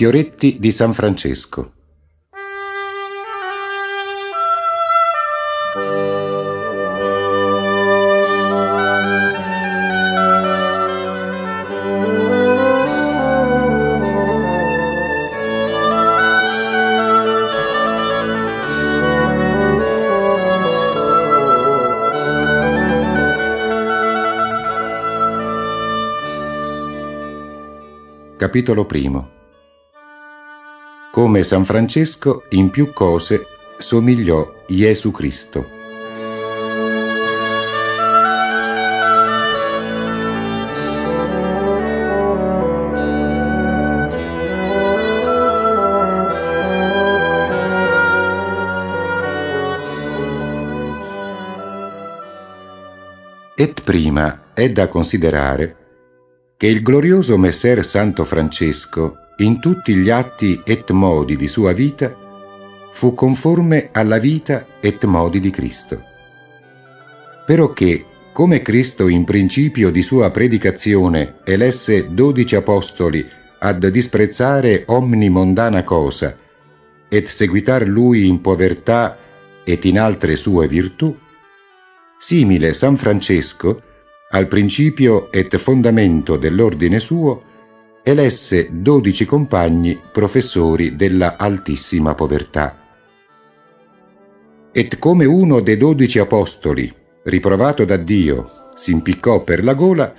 fioretti di San Francesco. Capitolo primo come San Francesco in più cose somigliò Gesù Cristo. Et prima è da considerare che il glorioso Messer Santo Francesco in tutti gli atti et modi di sua vita, fu conforme alla vita et modi di Cristo. Però che, come Cristo in principio di sua predicazione elesse dodici apostoli ad disprezzare omni mondana cosa, et seguitar lui in povertà et in altre sue virtù, simile San Francesco, al principio et fondamento dell'ordine suo, elesse dodici compagni professori della altissima povertà. Et come uno dei dodici apostoli, riprovato da Dio, si impiccò per la gola,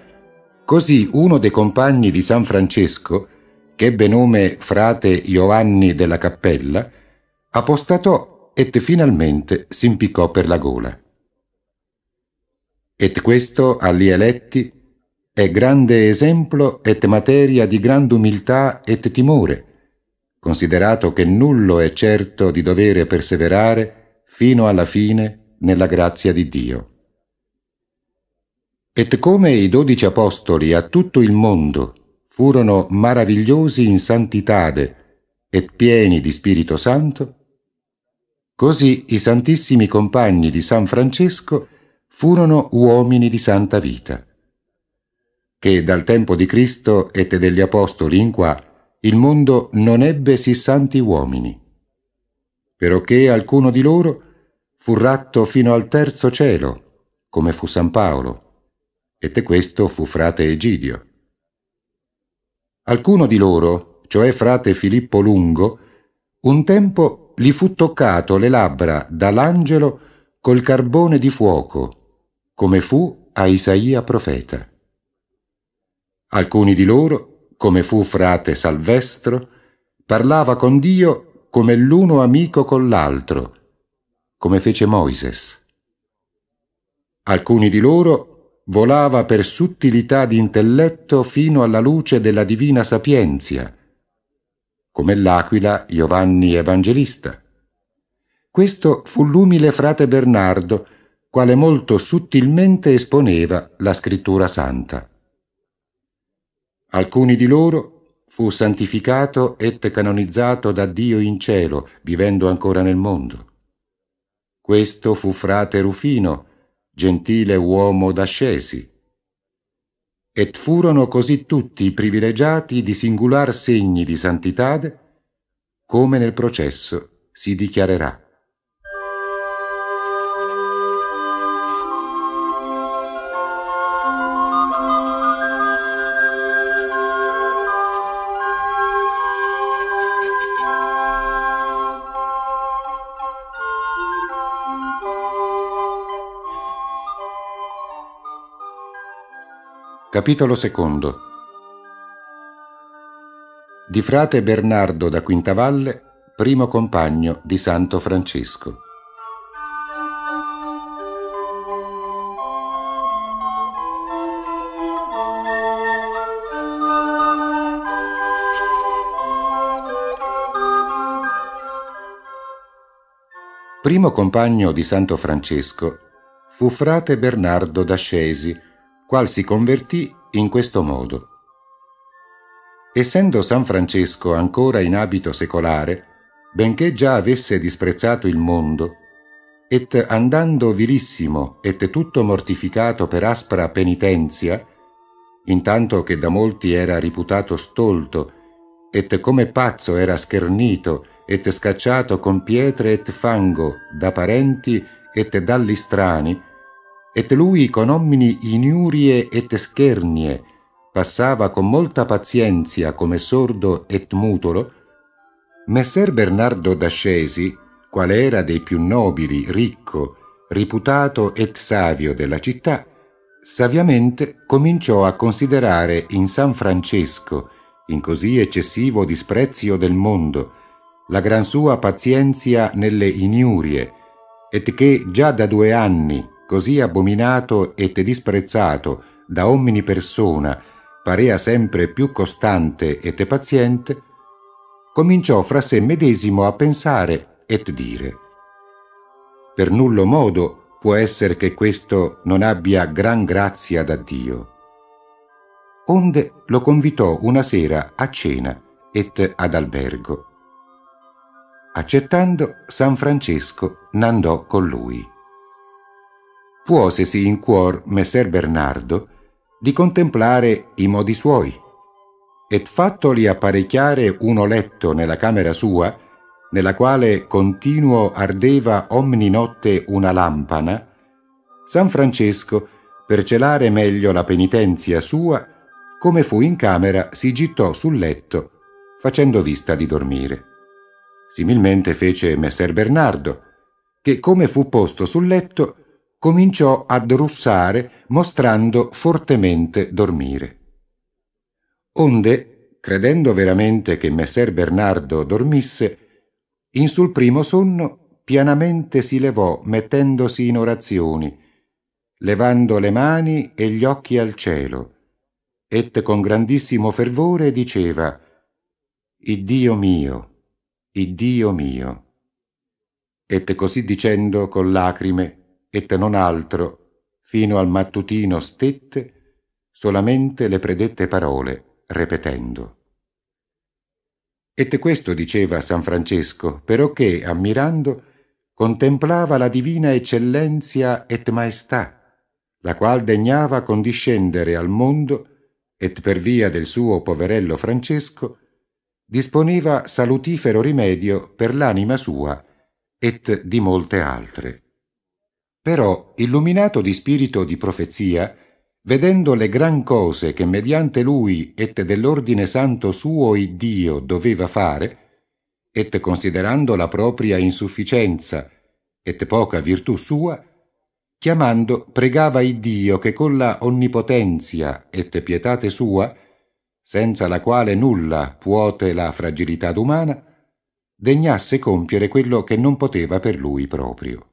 così uno dei compagni di San Francesco, che ebbe nome frate Giovanni della Cappella, apostatò et finalmente si impiccò per la gola. Et questo agli eletti è grande esempio et materia di grande umiltà et timore, considerato che nullo è certo di dovere perseverare fino alla fine nella grazia di Dio. Et come i dodici apostoli a tutto il mondo furono maravigliosi in santitade e pieni di Spirito Santo, così i santissimi compagni di San Francesco furono uomini di santa vita che dal tempo di Cristo e degli Apostoli in qua il mondo non ebbe sì santi uomini, però che alcuno di loro fu ratto fino al terzo cielo, come fu San Paolo, e te questo fu frate Egidio. Alcuno di loro, cioè frate Filippo Lungo, un tempo gli fu toccato le labbra dall'angelo col carbone di fuoco, come fu a Isaia profeta Alcuni di loro, come fu frate Salvestro, parlava con Dio come l'uno amico con l'altro, come fece Moises. Alcuni di loro volava per sottilità di intelletto fino alla luce della divina sapienzia, come l'aquila Giovanni Evangelista. Questo fu l'umile frate Bernardo, quale molto sottilmente esponeva la scrittura santa. Alcuni di loro fu santificato et canonizzato da Dio in cielo, vivendo ancora nel mondo. Questo fu frate Rufino, gentile uomo d'ascesi. Et furono così tutti privilegiati di singular segni di santità, come nel processo si dichiarerà. Capitolo II Di frate Bernardo da Quintavalle, primo compagno di Santo Francesco. Primo compagno di Santo Francesco fu frate Bernardo d'Ascesi, Scesi, qual si convertì in questo modo. Essendo San Francesco ancora in abito secolare, benché già avesse disprezzato il mondo, et andando vilissimo et tutto mortificato per aspra penitenzia, intanto che da molti era riputato stolto, et come pazzo era schernito, et scacciato con pietre et fango da parenti et dagli strani, et lui con omni iniurie et schernie passava con molta pazienza come sordo et mutolo, messer Bernardo d'Ascesi, qual era dei più nobili, ricco, riputato et savio della città, saviamente cominciò a considerare in San Francesco, in così eccessivo disprezio del mondo, la gran sua pazienza nelle ignurie, et che già da due anni, così abominato e te disprezzato da omni persona, parea sempre più costante e te paziente, cominciò fra sé medesimo a pensare et dire. Per nullo modo può essere che questo non abbia gran grazia da Dio. Onde lo convitò una sera a cena et ad albergo. Accettando, San Francesco n'andò con lui puosesi in cuor messer Bernardo di contemplare i modi suoi, e fattoli apparecchiare uno letto nella camera sua, nella quale continuo ardeva ogni notte una lampana, San Francesco, per celare meglio la penitenzia sua, come fu in camera, si gittò sul letto, facendo vista di dormire. Similmente fece Messer Bernardo, che come fu posto sul letto, cominciò ad russare mostrando fortemente dormire. Onde, credendo veramente che messer Bernardo dormisse, in sul primo sonno pianamente si levò mettendosi in orazioni, levando le mani e gli occhi al cielo, et con grandissimo fervore diceva Iddio mio, Iddio mio. Et così dicendo con lacrime et non altro, fino al mattutino stette, solamente le predette parole, ripetendo. Et questo diceva San Francesco, però che, ammirando, contemplava la divina eccellenzia et maestà, la qual degnava condiscendere al mondo et per via del suo poverello Francesco, disponeva salutifero rimedio per l'anima sua et di molte altre. Però, illuminato di spirito di profezia, vedendo le gran cose che mediante lui et dell'ordine santo suo Iddio doveva fare, et considerando la propria insufficienza et poca virtù sua, chiamando pregava Iddio che con la onnipotenzia et pietate sua, senza la quale nulla puote la fragilità umana, degnasse compiere quello che non poteva per lui proprio.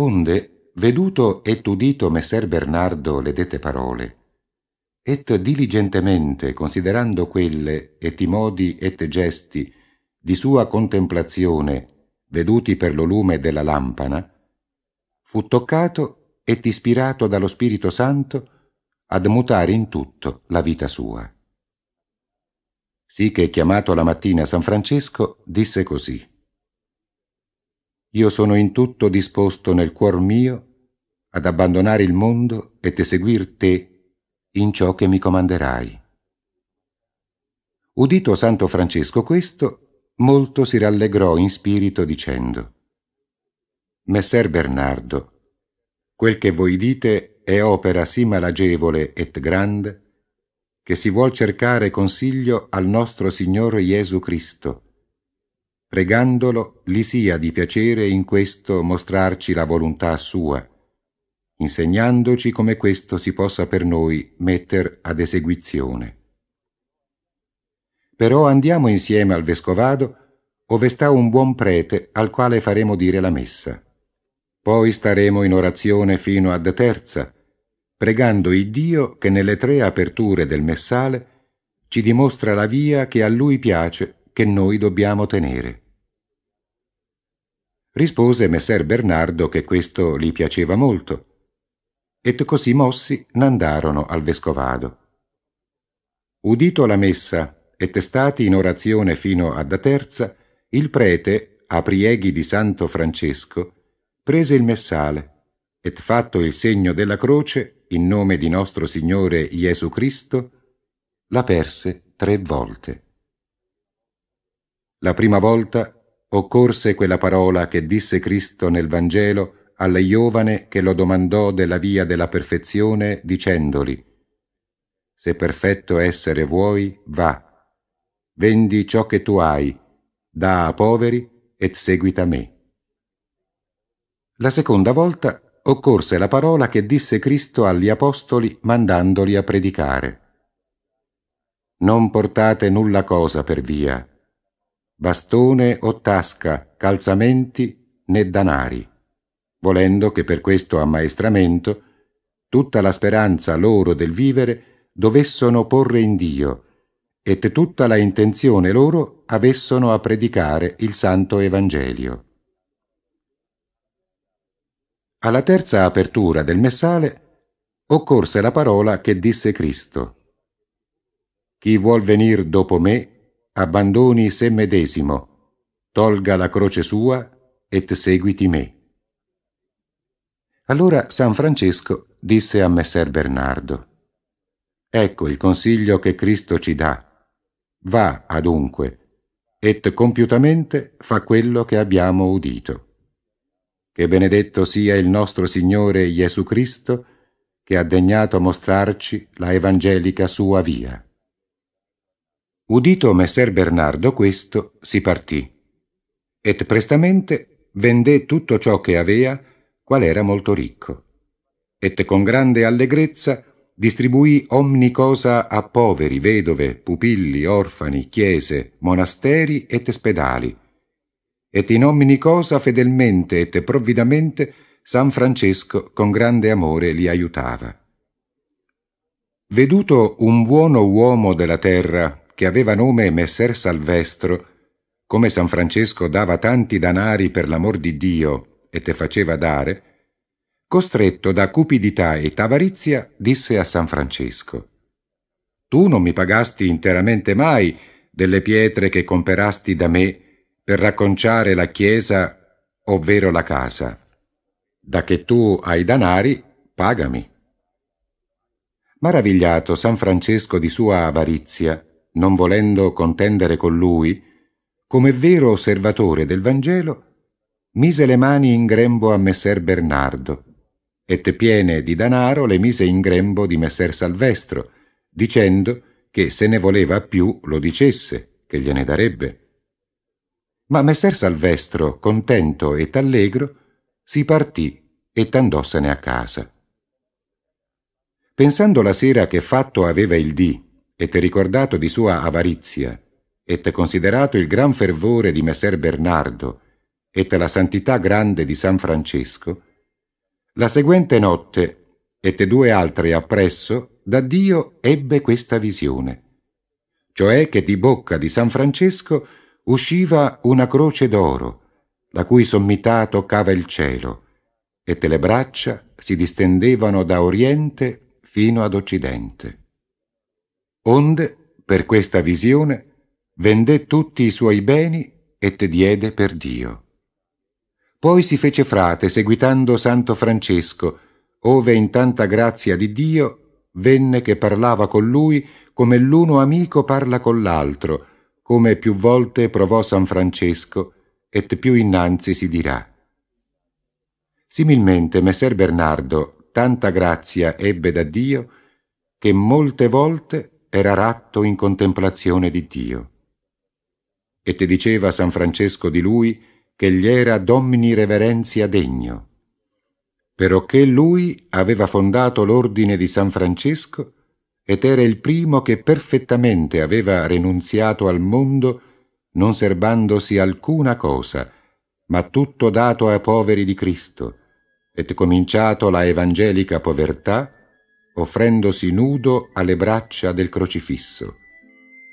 Onde, veduto e udito messer Bernardo le dette parole, et diligentemente considerando quelle e i modi et gesti di sua contemplazione veduti per lo lume della lampana, fu toccato et ispirato dallo Spirito Santo ad mutare in tutto la vita sua. Sì che chiamato la mattina San Francesco disse così io sono in tutto disposto nel cuor mio ad abbandonare il mondo e te seguir te in ciò che mi comanderai. Udito Santo Francesco questo, molto si rallegrò in spirito dicendo Messer Bernardo, quel che voi dite è opera sì malagevole et grande, che si vuol cercare consiglio al nostro Signore Gesù Cristo, pregandolo li sia di piacere in questo mostrarci la volontà sua, insegnandoci come questo si possa per noi metter ad eseguizione. Però andiamo insieme al vescovado, ove sta un buon prete al quale faremo dire la messa. Poi staremo in orazione fino ad terza, pregando il Dio che nelle tre aperture del messale ci dimostra la via che a lui piace che noi dobbiamo tenere. Rispose messer Bernardo che questo gli piaceva molto. E così mossi n'andarono al vescovado. Udito la messa e testati in orazione fino ad terza, il prete, a prieghi di Santo Francesco, prese il messale e fatto il segno della croce in nome di nostro Signore Gesù Cristo, la perse tre volte. La prima volta occorse quella parola che disse Cristo nel Vangelo alla giovane che lo domandò della via della perfezione, dicendoli Se perfetto essere vuoi, va, vendi ciò che tu hai, da a poveri et seguita me. La seconda volta occorse la parola che disse Cristo agli apostoli mandandoli a predicare. Non portate nulla cosa per via, bastone o tasca, calzamenti né danari, volendo che per questo ammaestramento tutta la speranza loro del vivere dovessero porre in Dio e tutta la intenzione loro avessero a predicare il Santo Evangelio. Alla terza apertura del messale occorse la parola che disse Cristo. Chi vuol venir dopo me abbandoni se medesimo, tolga la croce sua e seguiti me. Allora San Francesco disse a Messer Bernardo, Ecco il consiglio che Cristo ci dà. Va adunque, et compiutamente fa quello che abbiamo udito. Che benedetto sia il nostro Signore Gesù Cristo, che ha degnato mostrarci la evangelica sua via. Udito messer Bernardo questo, si partì, et prestamente vendè tutto ciò che avea, qual era molto ricco, et con grande allegrezza distribuì ogni cosa a poveri, vedove, pupilli, orfani, chiese, monasteri et spedali, et in ogni cosa fedelmente et provvidamente San Francesco con grande amore li aiutava. Veduto un buono uomo della terra che aveva nome Messer Salvestro, come San Francesco dava tanti danari per l'amor di Dio e te faceva dare, costretto da cupidità e avarizia, disse a San Francesco: Tu non mi pagasti interamente mai delle pietre che comperasti da me per racconciare la chiesa, ovvero la casa. Da che tu hai danari, pagami. Maravigliato San Francesco di sua avarizia, non volendo contendere con lui, come vero osservatore del Vangelo, mise le mani in grembo a messer Bernardo e te piene di danaro le mise in grembo di messer Salvestro, dicendo che se ne voleva più lo dicesse, che gliene darebbe. Ma messer Salvestro, contento e allegro, si partì e t'andossene a casa. Pensando la sera che fatto aveva il dì e t'è ricordato di sua avarizia, e t'è considerato il gran fervore di Messer Bernardo, e t'è la santità grande di San Francesco, la seguente notte, e te due altre appresso, da Dio ebbe questa visione, cioè che di bocca di San Francesco usciva una croce d'oro, la cui sommità toccava il cielo, e te le braccia si distendevano da oriente fino ad occidente. Onde, per questa visione, vendè tutti i suoi beni e te diede per Dio. Poi si fece frate, seguitando Santo Francesco, ove in tanta grazia di Dio venne che parlava con lui come l'uno amico parla con l'altro, come più volte provò San Francesco, et più innanzi si dirà. Similmente Messer Bernardo tanta grazia ebbe da Dio che molte volte era ratto in contemplazione di Dio. E te diceva San Francesco di lui che gli era domini reverenzia degno, perocché lui aveva fondato l'ordine di San Francesco ed era il primo che perfettamente aveva renunziato al mondo non serbandosi alcuna cosa, ma tutto dato ai poveri di Cristo, et cominciato la evangelica povertà, offrendosi nudo alle braccia del crocifisso,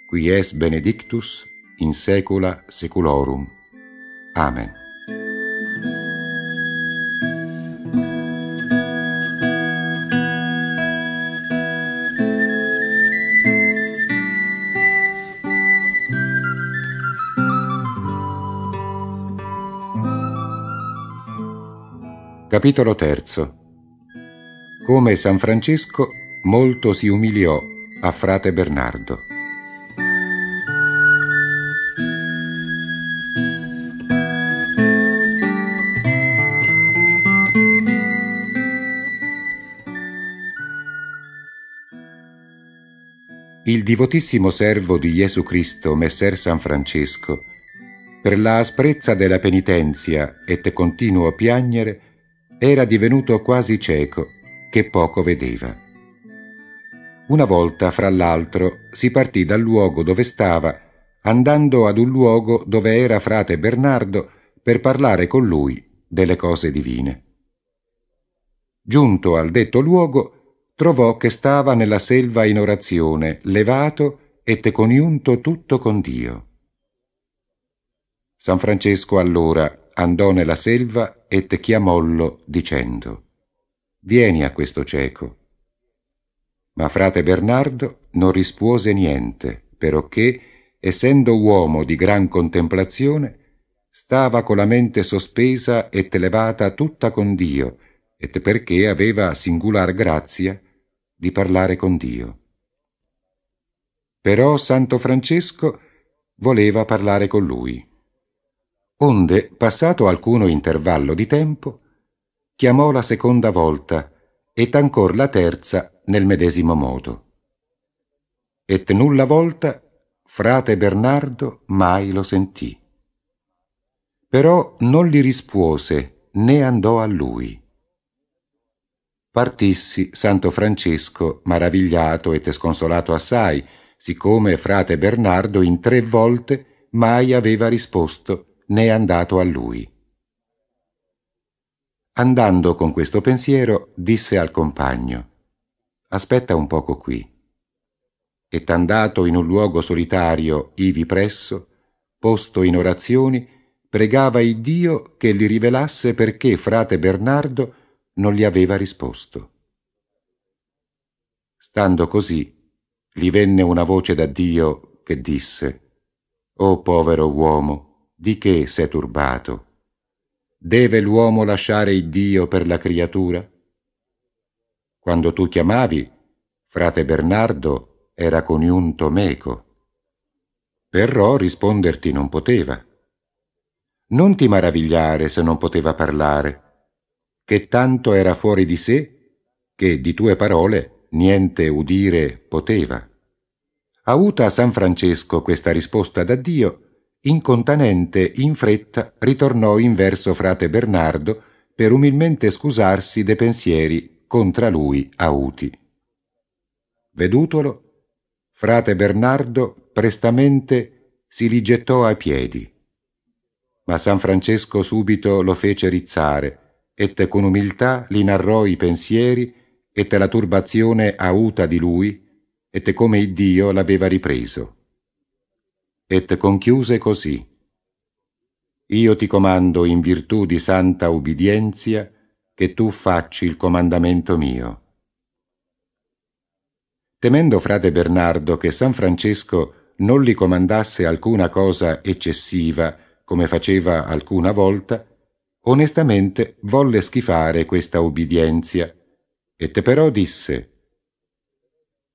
qui es benedictus in secula seculorum. Amen. Capitolo terzo come San Francesco, molto si umiliò a frate Bernardo. Il divotissimo servo di Gesù Cristo, Messer San Francesco, per la asprezza della penitenzia e te continuo piagnere, era divenuto quasi cieco che poco vedeva. Una volta, fra l'altro, si partì dal luogo dove stava, andando ad un luogo dove era frate Bernardo per parlare con lui delle cose divine. Giunto al detto luogo, trovò che stava nella selva in orazione, levato e teconiunto tutto con Dio. San Francesco allora andò nella selva e te chiamollo dicendo Vieni a questo cieco. Ma frate Bernardo non rispose niente, perché, essendo uomo di gran contemplazione, stava con la mente sospesa et levata tutta con Dio, et perché aveva singular grazia di parlare con Dio. Però Santo Francesco voleva parlare con lui. Onde, passato alcuno intervallo di tempo, chiamò la seconda volta ed ancor la terza nel medesimo modo. Et nulla volta frate Bernardo mai lo sentì. Però non gli rispuose né andò a lui. Partissi Santo Francesco, maravigliato e sconsolato assai, siccome frate Bernardo in tre volte mai aveva risposto né andato a lui. Andando con questo pensiero, disse al compagno, Aspetta un poco qui. E t'andato in un luogo solitario, ivi presso, posto in orazioni, pregava il Dio che gli rivelasse perché frate Bernardo non gli aveva risposto. Stando così, gli venne una voce da Dio che disse, O povero uomo, di che sei turbato? deve l'uomo lasciare il Dio per la creatura? Quando tu chiamavi, frate Bernardo era coniunto meco. Però risponderti non poteva. Non ti maravigliare se non poteva parlare, che tanto era fuori di sé che di tue parole niente udire poteva. Auta a San Francesco questa risposta da Dio, incontanente, in fretta, ritornò in verso frate Bernardo per umilmente scusarsi de pensieri contra lui auti. Vedutolo, frate Bernardo prestamente si li gettò ai piedi. Ma San Francesco subito lo fece rizzare, e con umiltà li narrò i pensieri, e la turbazione auta di lui, e come il Dio l'aveva ripreso et conchiuse così. Io ti comando in virtù di santa ubbidienzia che tu facci il comandamento mio. Temendo frate Bernardo che San Francesco non li comandasse alcuna cosa eccessiva, come faceva alcuna volta, onestamente volle schifare questa ubbidienzia, et però disse,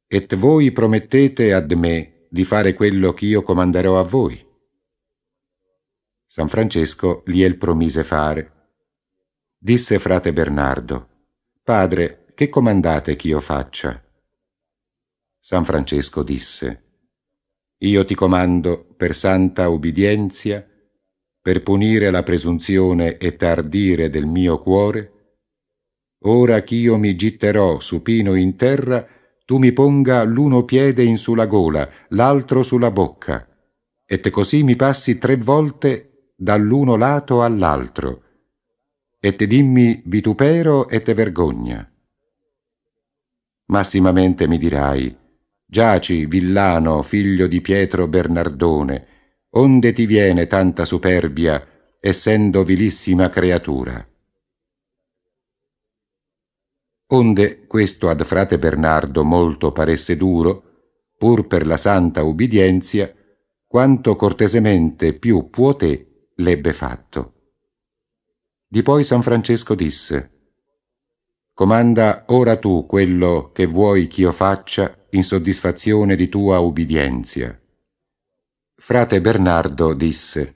Et voi promettete ad me di fare quello che io comanderò a voi. San Francesco gliel promise fare. Disse frate Bernardo, Padre, che comandate ch'io faccia? San Francesco disse, Io ti comando per santa obbedienza, per punire la presunzione e tardire del mio cuore, ora ch'io mi gitterò supino in terra tu mi ponga l'uno piede in sulla gola, l'altro sulla bocca, e te così mi passi tre volte dall'uno lato all'altro, e te dimmi vitupero e te vergogna. Massimamente mi dirai, giaci, villano, figlio di Pietro Bernardone, onde ti viene tanta superbia, essendo vilissima creatura? Onde questo ad frate Bernardo molto paresse duro, pur per la santa ubbidienza, quanto cortesemente più puote l'ebbe fatto. Di poi San Francesco disse, Comanda ora tu quello che vuoi ch'io faccia in soddisfazione di tua ubbidienza. Frate Bernardo disse,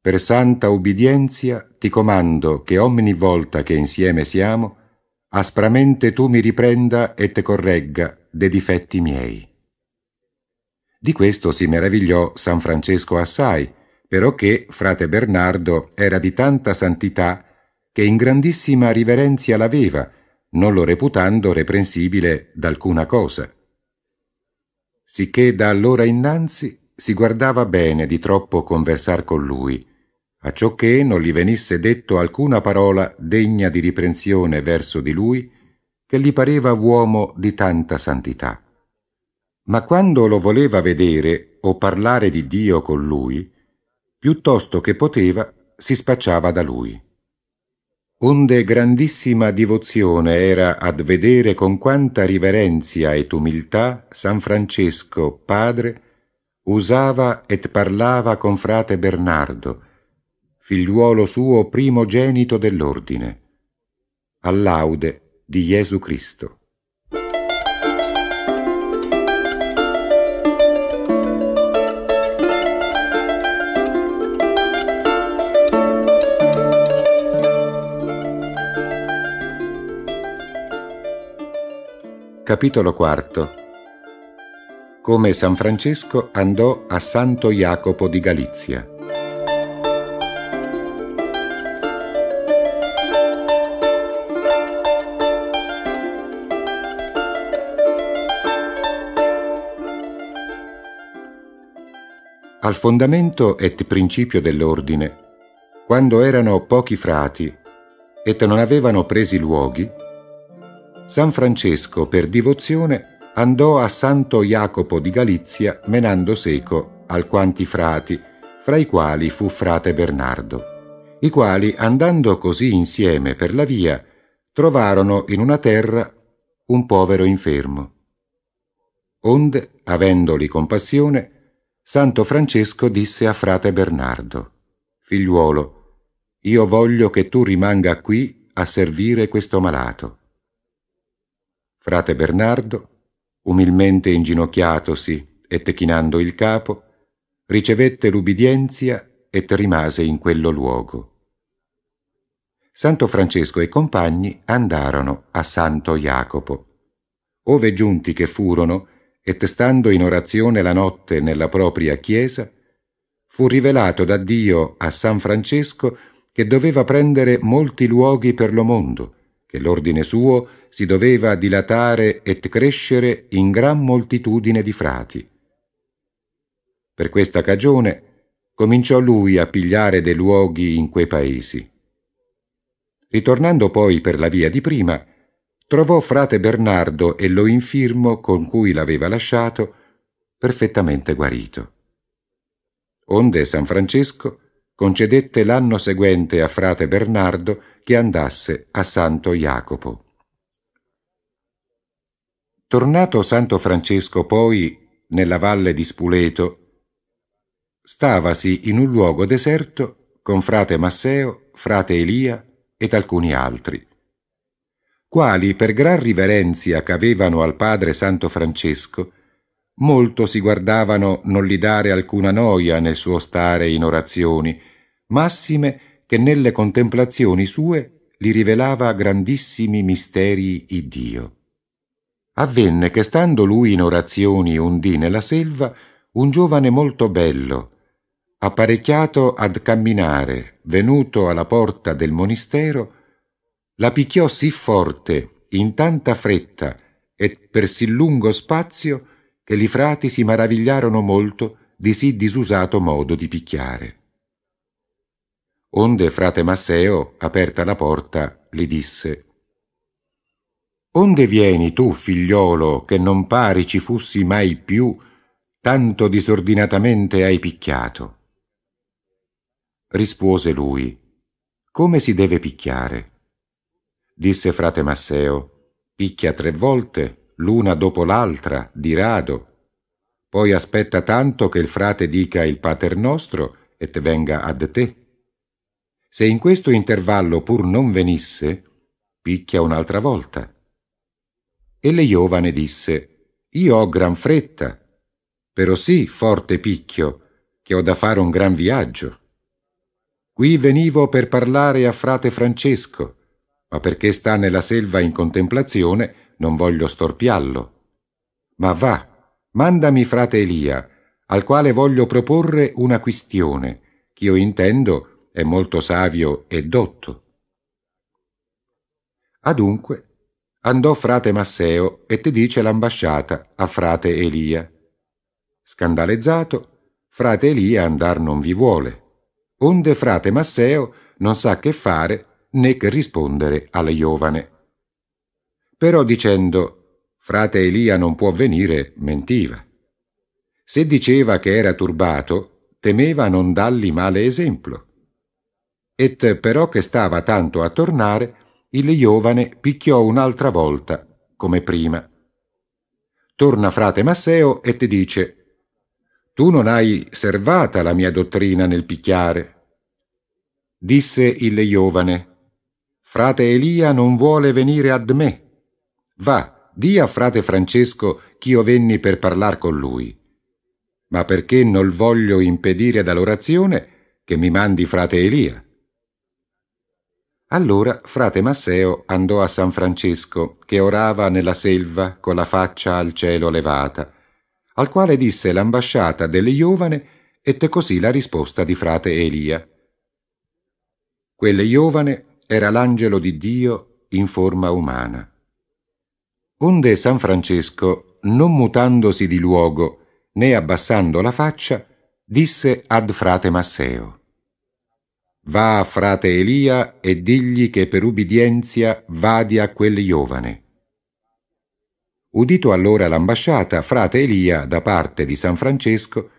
Per santa ubbidienza ti comando che ogni volta che insieme siamo, aspramente tu mi riprenda e te corregga de difetti miei. Di questo si meravigliò San Francesco assai, però che frate Bernardo era di tanta santità che in grandissima riverenzia l'aveva, non lo reputando reprensibile d'alcuna cosa. Sicché da allora innanzi si guardava bene di troppo conversar con lui, a ciò che non gli venisse detto alcuna parola degna di riprensione verso di lui, che gli pareva uomo di tanta santità. Ma quando lo voleva vedere o parlare di Dio con lui, piuttosto che poteva, si spacciava da lui. Onde grandissima divozione era ad vedere con quanta riverenzia ed umiltà San Francesco, padre, usava et parlava con frate Bernardo, figliuolo suo primogenito dell'ordine, all'aude di Gesù Cristo. Capitolo IV Come San Francesco andò a Santo Jacopo di Galizia Al fondamento et principio dell'ordine, quando erano pochi frati et non avevano presi luoghi, San Francesco per divozione andò a Santo Jacopo di Galizia menando seco alquanti frati, fra i quali fu frate Bernardo i quali, andando così insieme per la via, trovarono in una terra un povero infermo. Onde, avendoli compassione, Santo Francesco disse a frate Bernardo, Figliuolo, io voglio che tu rimanga qui a servire questo malato. Frate Bernardo, umilmente inginocchiatosi e techinando il capo, ricevette l'ubbidienza e rimase in quello luogo. Santo Francesco e compagni andarono a Santo Jacopo, ove giunti che furono, e testando in orazione la notte nella propria chiesa, fu rivelato da Dio a San Francesco che doveva prendere molti luoghi per lo mondo, che l'ordine suo si doveva dilatare et crescere in gran moltitudine di frati. Per questa cagione cominciò lui a pigliare dei luoghi in quei paesi. Ritornando poi per la via di prima, trovò frate Bernardo e lo infirmo con cui l'aveva lasciato perfettamente guarito. Onde San Francesco concedette l'anno seguente a frate Bernardo che andasse a Santo Jacopo. Tornato Santo Francesco poi nella valle di Spuleto, stavasi in un luogo deserto con frate Masseo, frate Elia ed alcuni altri quali, per gran riverenzia che avevano al padre Santo Francesco, molto si guardavano non gli dare alcuna noia nel suo stare in orazioni, massime che nelle contemplazioni sue li rivelava grandissimi misteri iddio. Avvenne che stando lui in orazioni un dì nella selva, un giovane molto bello, apparecchiato ad camminare, venuto alla porta del monistero, la picchiò sì forte, in tanta fretta e per sì lungo spazio, che li frati si maravigliarono molto di sì disusato modo di picchiare. Onde frate Masseo, aperta la porta, gli disse Onde vieni tu, figliolo, che non pari ci fussi mai più, tanto disordinatamente hai picchiato? Rispose lui Come si deve picchiare? Disse frate Masseo, picchia tre volte, l'una dopo l'altra, di rado. Poi aspetta tanto che il frate dica il Pater nostro et venga ad te. Se in questo intervallo pur non venisse, picchia un'altra volta. E le giovane disse, Io ho gran fretta, però sì forte picchio, che ho da fare un gran viaggio. Qui venivo per parlare a frate Francesco, ma perché sta nella selva in contemplazione, non voglio storpiarlo. Ma va, mandami frate Elia, al quale voglio proporre una questione, io intendo è molto savio e dotto. Adunque andò frate Masseo e te dice l'ambasciata a frate Elia. Scandalizzato, frate Elia andar non vi vuole. Onde frate Masseo non sa che fare né che rispondere alla giovane. Però dicendo frate Elia non può venire, mentiva. Se diceva che era turbato, temeva non dargli male esempio. Et però che stava tanto a tornare, il giovane picchiò un'altra volta, come prima. Torna frate Masseo e ti dice tu non hai servata la mia dottrina nel picchiare. Disse il giovane, Frate Elia non vuole venire ad me. Va, di a frate Francesco ch'io venni per parlar con lui. Ma perché non voglio impedire dall'orazione che mi mandi frate Elia? Allora frate Masseo andò a San Francesco, che orava nella selva con la faccia al cielo levata, al quale disse l'ambasciata delle giovane ette così la risposta di frate Elia. Quelle giovane era l'angelo di Dio in forma umana. Onde San Francesco, non mutandosi di luogo né abbassando la faccia, disse ad frate Masseo Va a frate Elia e digli che per ubbidienza vadi a quel giovane. Udito allora l'ambasciata, frate Elia, da parte di San Francesco,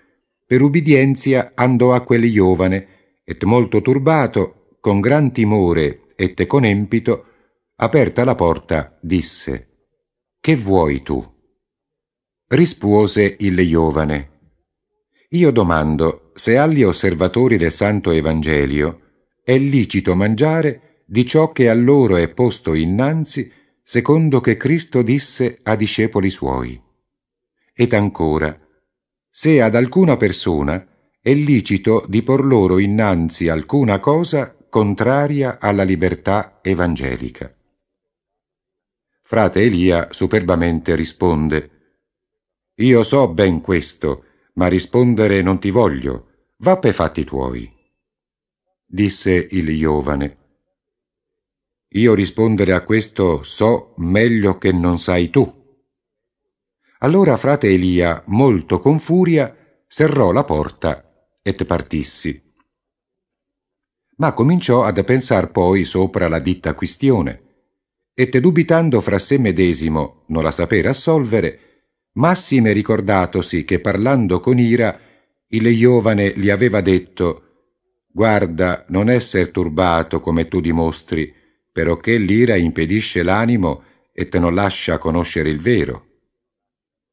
per ubbidienza andò a quel giovane, et molto turbato con gran timore e con empito, aperta la porta, disse Che vuoi tu? Rispose il giovane Io domando se agli osservatori del Santo Evangelio è licito mangiare di ciò che a loro è posto innanzi secondo che Cristo disse a discepoli suoi. Ed ancora, se ad alcuna persona è licito di por loro innanzi alcuna cosa contraria alla libertà evangelica. Frate Elia superbamente risponde Io so ben questo, ma rispondere non ti voglio, va pe fatti tuoi. Disse il giovane Io rispondere a questo so meglio che non sai tu. Allora frate Elia, molto con furia, serrò la porta et partissi ma cominciò ad pensar poi sopra la ditta quistione, e dubitando fra sé medesimo non la sapere assolvere, massime ricordatosi che parlando con ira il giovane gli aveva detto Guarda, non esser turbato come tu dimostri, perocché l'ira impedisce l'animo e te non lascia conoscere il vero.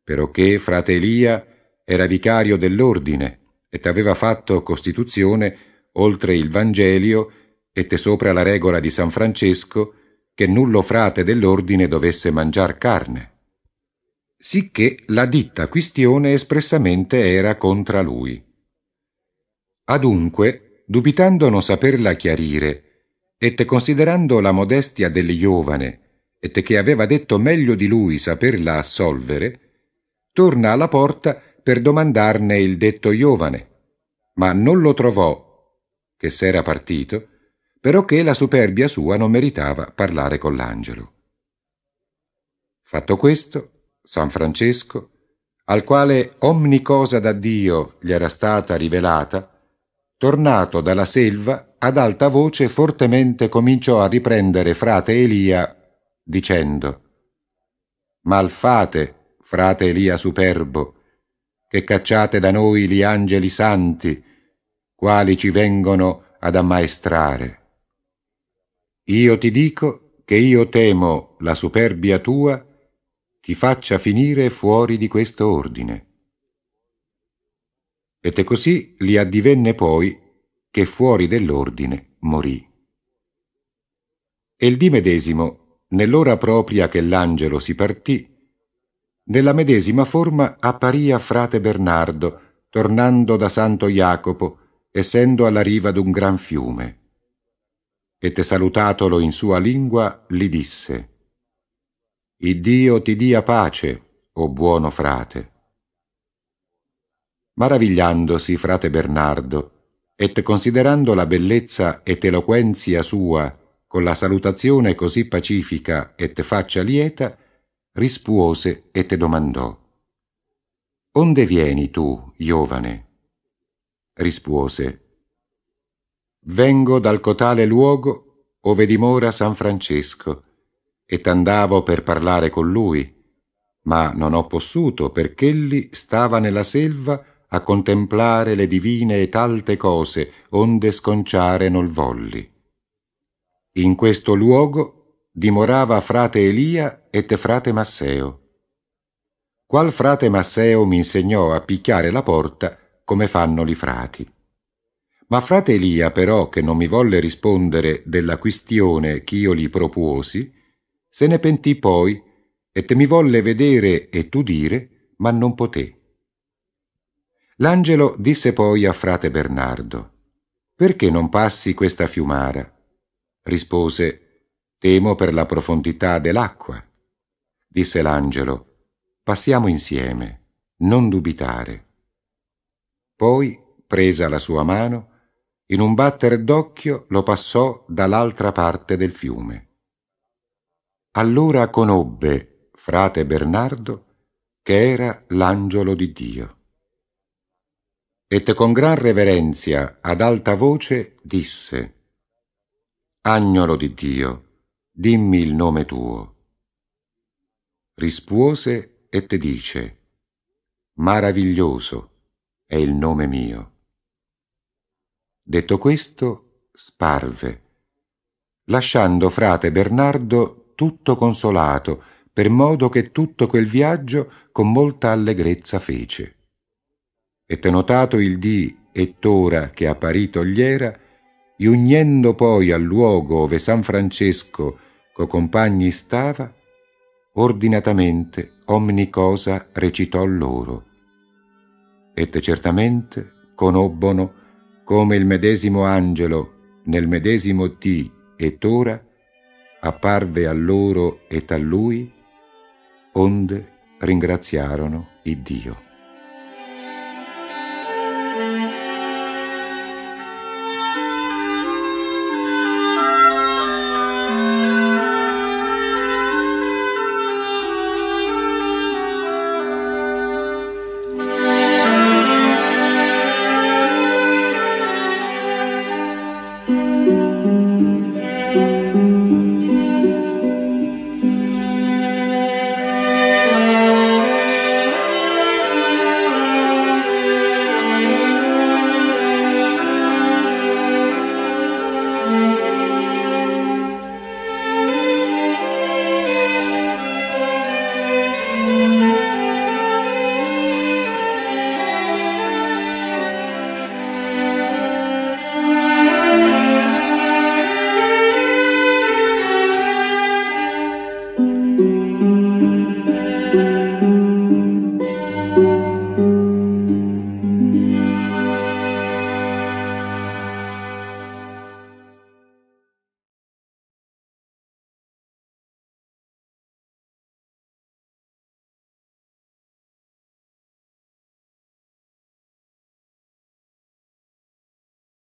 Perocché frate Elia era vicario dell'ordine e t'aveva fatto costituzione oltre il Vangelio, e te sopra la regola di San Francesco che nullo frate dell'ordine dovesse mangiar carne. Sicché la ditta quistione espressamente era contra lui. Adunque, dubitando non saperla chiarire, e te considerando la modestia del giovane, e te che aveva detto meglio di lui saperla assolvere, torna alla porta per domandarne il detto giovane, ma non lo trovò che s'era partito, però che la superbia sua non meritava parlare con l'angelo. Fatto questo, San Francesco, al quale ogni cosa da Dio gli era stata rivelata, tornato dalla selva, ad alta voce fortemente cominciò a riprendere frate Elia, dicendo Malfate, frate Elia superbo, che cacciate da noi gli angeli santi, quali ci vengono ad ammaestrare. Io ti dico che io temo la superbia tua ti faccia finire fuori di questo ordine. Ed è così li addivenne poi che fuori dell'ordine morì. E il di medesimo, nell'ora propria che l'angelo si partì, nella medesima forma apparì a frate Bernardo, tornando da Santo Jacopo, essendo alla riva d'un gran fiume. E te salutatolo in sua lingua, gli disse, Il Dio ti dia pace, o buono frate. Maravigliandosi frate Bernardo, et considerando la bellezza et eloquenzia sua, con la salutazione così pacifica et faccia lieta, rispuose e te domandò, Onde vieni tu, giovane? rispose Vengo dal cotale luogo ove dimora San Francesco e t'andavo per parlare con lui, ma non ho possuto perché egli stava nella selva a contemplare le divine e talte cose onde sconciare non volli. In questo luogo dimorava frate Elia e te frate Masseo. Qual frate Masseo mi insegnò a picchiare la porta come fanno i frati. Ma frate Elia però, che non mi volle rispondere della quistione ch'io gli propuosi, se ne pentì poi, e te mi volle vedere et udire, ma non poté. L'angelo disse poi a frate Bernardo, Perché non passi questa fiumara? Rispose, Temo per la profondità dell'acqua. Disse l'angelo, Passiamo insieme, non dubitare. Poi, presa la sua mano, in un batter d'occhio lo passò dall'altra parte del fiume. Allora conobbe frate Bernardo che era l'angelo di Dio. E con gran reverenzia ad alta voce disse, Agnolo di Dio, dimmi il nome tuo. Rispuose e te dice, Maraviglioso è il nome mio. Detto questo, sparve, lasciando frate Bernardo tutto consolato, per modo che tutto quel viaggio con molta allegrezza fece. E tenotato il dì e tora che apparito gli era, e poi al luogo ove San Francesco co compagni stava, ordinatamente ogni cosa recitò loro ette certamente conobbono come il medesimo angelo nel medesimo T et ora apparve a loro et a lui, onde ringraziarono il Dio.